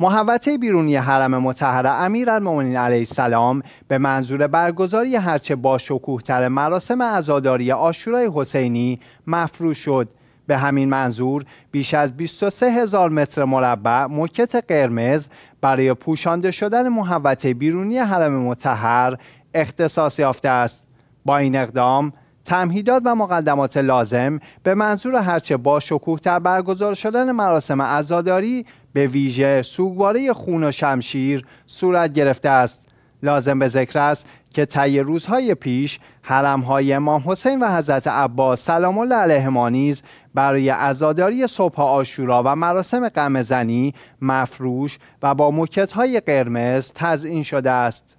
محوطه بیرونی حرم مطهر امیرالمؤمنین علیه السلام به منظور برگزاری هرچه با تر مراسم عزاداری آشورای حسینی مفروش شد به همین منظور بیش از 23 هزار متر مربع مکت قرمز برای پوشانده شدن محوطه بیرونی حرم مطهر اختصاص یافته است با این اقدام تمهیدات و مقدمات لازم به منظور هرچه با شکوه تر برگزار شدن مراسم عزاداری به ویژه سوگواره خون و شمشیر صورت گرفته است لازم به ذکر است که طی روزهای پیش حرمهای امام حسین و حضرت عباس سلام الله علیهما نیز برای عزاداری صبح آشورا و مراسم قمزنی مفروش و با موکتهای قرمز تزئین شده است